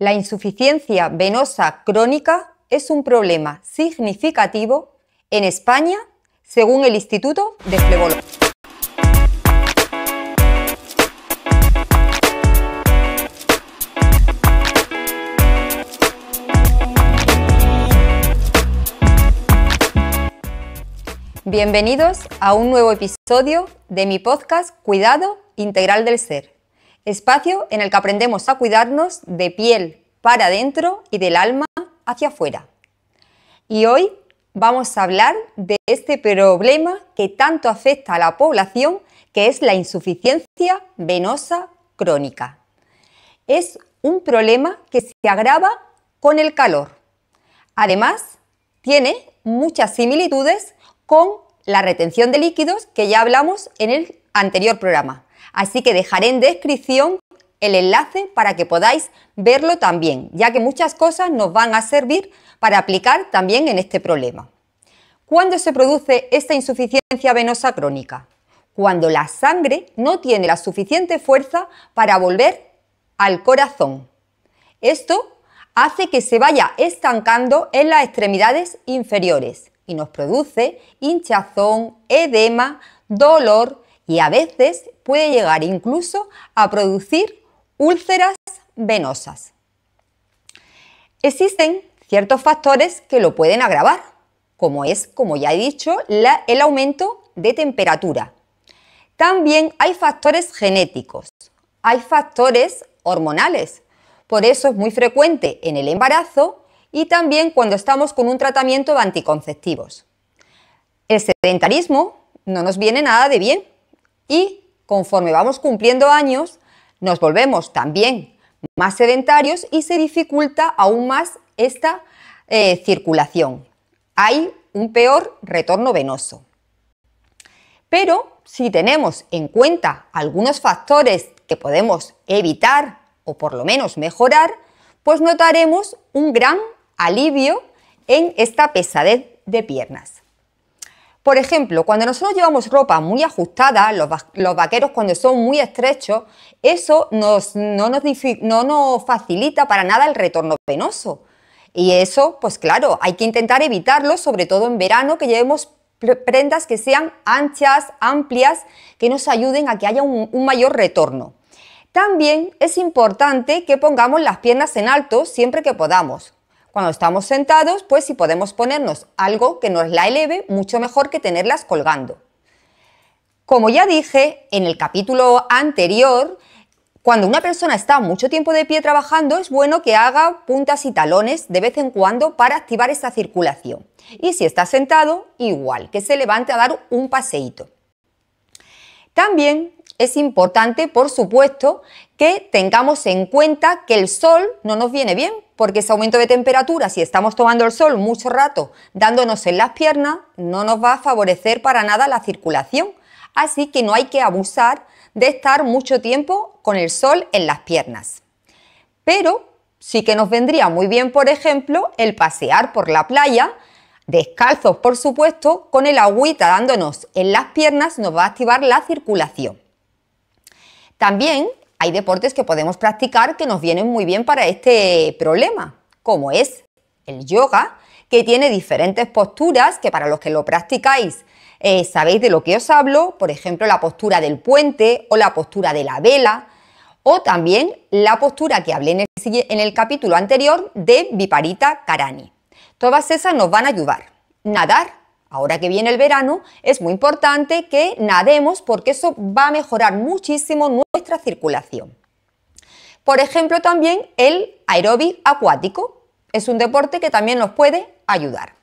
La insuficiencia venosa crónica es un problema significativo en España, según el Instituto de Flebología. Bienvenidos a un nuevo episodio de mi podcast Cuidado Integral del Ser espacio en el que aprendemos a cuidarnos de piel para adentro y del alma hacia afuera. Y hoy vamos a hablar de este problema que tanto afecta a la población, que es la insuficiencia venosa crónica. Es un problema que se agrava con el calor. Además, tiene muchas similitudes con la retención de líquidos que ya hablamos en el anterior programa. Así que dejaré en descripción el enlace para que podáis verlo también, ya que muchas cosas nos van a servir para aplicar también en este problema. ¿Cuándo se produce esta insuficiencia venosa crónica? Cuando la sangre no tiene la suficiente fuerza para volver al corazón. Esto hace que se vaya estancando en las extremidades inferiores y nos produce hinchazón, edema, dolor, y a veces puede llegar incluso a producir úlceras venosas. Existen ciertos factores que lo pueden agravar, como es, como ya he dicho, el aumento de temperatura. También hay factores genéticos, hay factores hormonales, por eso es muy frecuente en el embarazo y también cuando estamos con un tratamiento de anticonceptivos. El sedentarismo no nos viene nada de bien y conforme vamos cumpliendo años, nos volvemos también más sedentarios y se dificulta aún más esta eh, circulación. Hay un peor retorno venoso. Pero si tenemos en cuenta algunos factores que podemos evitar o por lo menos mejorar, pues notaremos un gran alivio en esta pesadez de piernas. Por ejemplo, cuando nosotros llevamos ropa muy ajustada, los, vaqueros cuando son muy estrechos, eso no, nos facilita para nada el retorno penoso. Y eso, pues claro, hay que intentar evitarlo, sobre todo en verano, que llevemos prendas que sean anchas, amplias, que nos ayuden a que haya un, mayor retorno. También es importante que pongamos las piernas en alto siempre que podamos. Cuando estamos sentados, pues si podemos ponernos algo que nos la eleve, mucho mejor que tenerlas colgando. Como ya dije en el capítulo anterior, cuando una persona está mucho tiempo de pie trabajando, es bueno que haga puntas y talones de vez en cuando para activar esa circulación. Y si está sentado, igual, que se levante a dar un paseíto. También es importante, por supuesto, que tengamos en cuenta que el sol no nos viene bien, porque ese aumento de temperatura, si estamos tomando el sol mucho rato dándonos en las piernas, no nos va a favorecer para nada la circulación. Así que no hay que abusar de estar mucho tiempo con el sol en las piernas. Pero sí que nos vendría muy bien, por ejemplo, el pasear por la playa, descalzos por supuesto, con el agüita dándonos en las piernas nos va a activar la circulación. También hay deportes que podemos practicar que nos vienen muy bien para este problema, como es el yoga, que tiene diferentes posturas que para los que lo practicáis eh, sabéis de lo que os hablo, por ejemplo la postura del puente o la postura de la vela, o también la postura que hablé en el, en el capítulo anterior de Viparita Karani. Todas esas nos van a ayudar. Nadar ahora que viene el verano, es muy importante que nademos porque eso va a mejorar muchísimo nuestra circulación. Por ejemplo, también el aeróbic acuático es un deporte que también nos puede ayudar.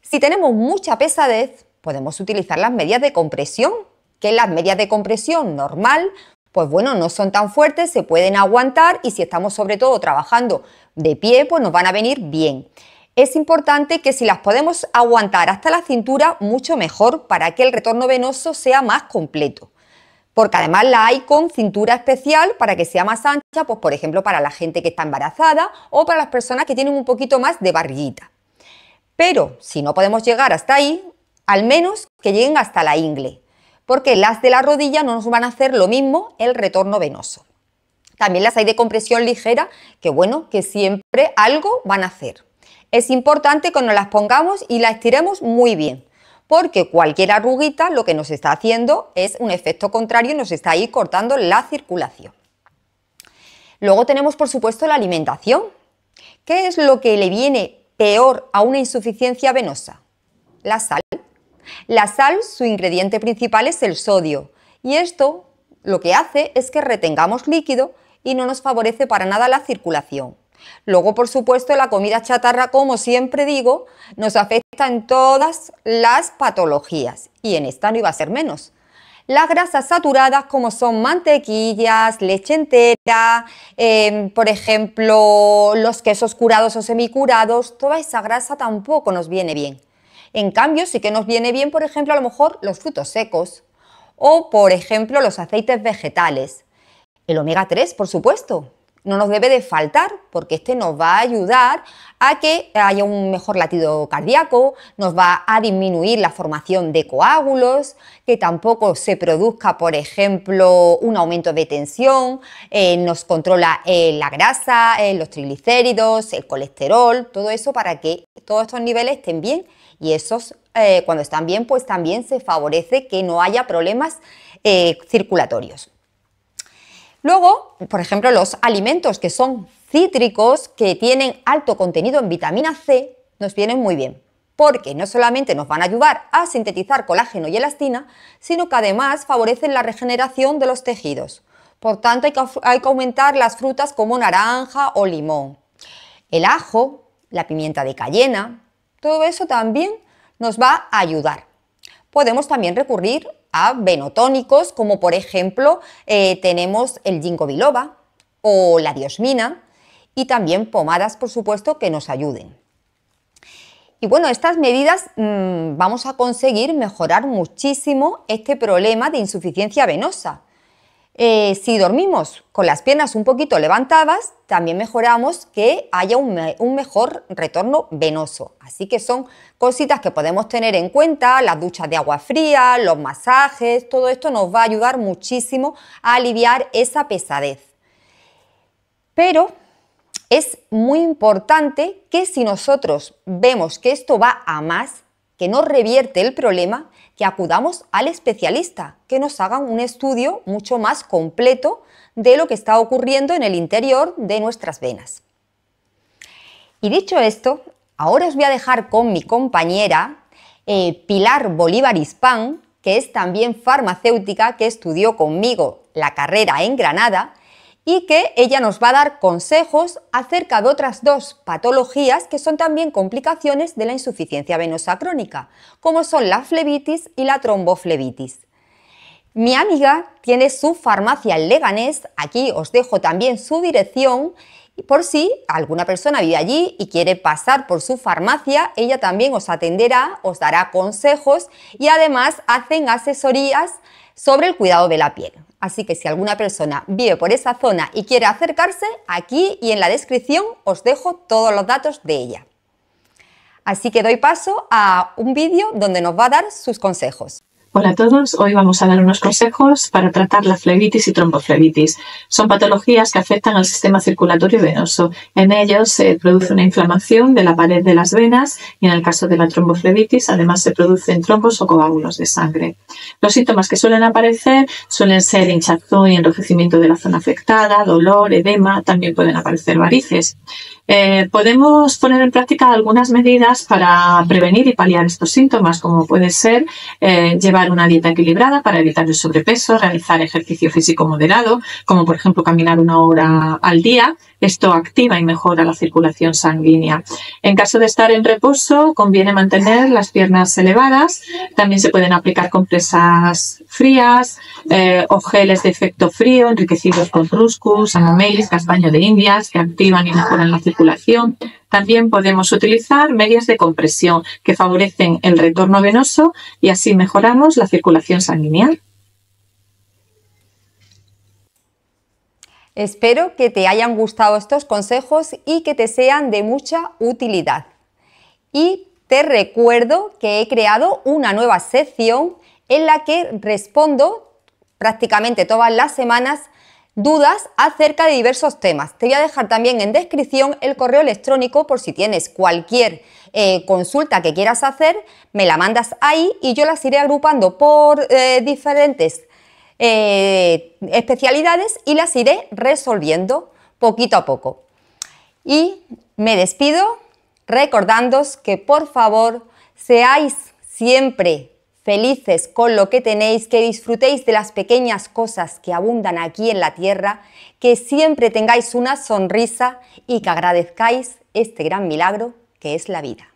Si tenemos mucha pesadez, podemos utilizar las medias de compresión, que las medias de compresión normal, pues bueno, no son tan fuertes, se pueden aguantar y si estamos sobre todo trabajando de pie, pues nos van a venir bien es importante que si las podemos aguantar hasta la cintura, mucho mejor para que el retorno venoso sea más completo. Porque además la hay con cintura especial para que sea más ancha, pues por ejemplo para la gente que está embarazada o para las personas que tienen un poquito más de barriguita. Pero si no podemos llegar hasta ahí, al menos que lleguen hasta la ingle, porque las de la rodilla no nos van a hacer lo mismo el retorno venoso. También las hay de compresión ligera, que bueno, que siempre algo van a hacer. Es importante que nos las pongamos y las estiremos muy bien, porque cualquier arruguita lo que nos está haciendo es un efecto contrario y nos está ahí cortando la circulación. Luego tenemos, por supuesto, la alimentación. ¿Qué es lo que le viene peor a una insuficiencia venosa? La sal. La sal, su ingrediente principal es el sodio, y esto lo que hace es que retengamos líquido y no nos favorece para nada la circulación. Luego, por supuesto, la comida chatarra, como siempre digo, nos afecta en todas las patologías y en esta no iba a ser menos. Las grasas saturadas como son mantequillas, leche entera, em, por ejemplo, los quesos curados o semicurados, toda esa grasa tampoco nos viene bien. En cambio, sí que nos viene bien, por ejemplo, a lo mejor los frutos secos o, por ejemplo, los aceites vegetales. El omega 3, por supuesto, no nos debe de faltar, porque este nos va a ayudar a que haya un mejor latido cardíaco, nos va a disminuir la formación de coágulos, que tampoco se produzca, por ejemplo, un aumento de tensión, eh, nos controla eh, la grasa, eh, los triglicéridos, el colesterol, todo eso para que todos estos niveles estén bien y esos, cuando están bien, pues también se favorece que no haya problemas circulatorios. Luego, por ejemplo, los alimentos que son cítricos, que tienen alto contenido en vitamina C, nos vienen muy bien, porque no solamente nos van a ayudar a sintetizar colágeno y elastina, sino que además favorecen la regeneración de los tejidos. Por tanto, hay que, aumentar las frutas como naranja o limón. El ajo, la pimienta de cayena, todo eso también nos va a ayudar. Podemos también recurrir a venotónicos, como por ejemplo eh, tenemos el ginkgo biloba o la diosmina, y también pomadas, por supuesto, que nos ayuden. Y bueno, estas medidas mm, vamos a conseguir mejorar muchísimo este problema de insuficiencia venosa eh, si dormimos con las piernas un poquito levantadas, también mejoramos que haya un, un, mejor retorno venoso. Así que son cositas que podemos tener en cuenta, las duchas de agua fría, los masajes, todo esto nos va a ayudar muchísimo a aliviar esa pesadez. Pero es muy importante que si nosotros vemos que esto va a más, que no revierte el problema, acudamos al especialista, que nos haga un estudio mucho más completo de lo que está ocurriendo en el interior de nuestras venas. Y dicho esto, ahora os voy a dejar con mi compañera eh, Pilar Bolívar Hispán, que es también farmacéutica, que estudió conmigo la carrera en Granada y que ella nos va a dar consejos acerca de otras dos patologías que son también complicaciones de la insuficiencia venosa crónica, como son la flebitis y la tromboflebitis. Mi amiga tiene su farmacia en Leganés, aquí os dejo también su dirección por si alguna persona vive allí y quiere pasar por su farmacia, ella también os atenderá, os dará consejos y además hacen asesorías sobre el cuidado de la piel. Así que si alguna persona vive por esa zona y quiere acercarse, aquí y en la descripción os dejo todos los datos de ella. Así que doy paso a un vídeo donde nos va a dar sus consejos. Hola a todos, hoy vamos a dar unos consejos para tratar la flebitis y tromboflebitis. Son patologías que afectan al sistema circulatorio venoso. En ellos se produce una inflamación de la pared de las venas y en el caso de la tromboflebitis además se producen trombos o coágulos de sangre. Los síntomas que suelen aparecer suelen ser hinchazón y enrojecimiento de la zona afectada, dolor, edema, también pueden aparecer varices. Eh, podemos poner en práctica algunas medidas para prevenir y paliar estos síntomas, como puede ser eh, llevar una dieta equilibrada para evitar el sobrepeso, realizar ejercicio físico moderado, como por ejemplo caminar una hora al día. Esto activa y mejora la circulación sanguínea. En caso de estar en reposo, conviene mantener las piernas elevadas. También se pueden aplicar compresas frías eh, o geles de efecto frío enriquecidos con ruscus, anomelis, castaño de indias que activan y mejoran la circulación. También podemos utilizar medias de compresión que favorecen el retorno venoso y así mejoramos la circulación sanguínea. Espero que te hayan gustado estos consejos y que te sean de mucha utilidad. Y te recuerdo que he creado una nueva sección en la que respondo prácticamente todas las semanas dudas acerca de diversos temas. Te voy a dejar también en descripción el correo electrónico por si tienes cualquier eh, consulta que quieras hacer, me la mandas ahí y yo las iré agrupando por eh, diferentes eh, especialidades y las iré resolviendo poquito a poco. Y me despido recordándos que por favor seáis siempre felices con lo que tenéis, que disfrutéis de las pequeñas cosas que abundan aquí en la tierra, que siempre tengáis una sonrisa y que agradezcáis este gran milagro que es la vida.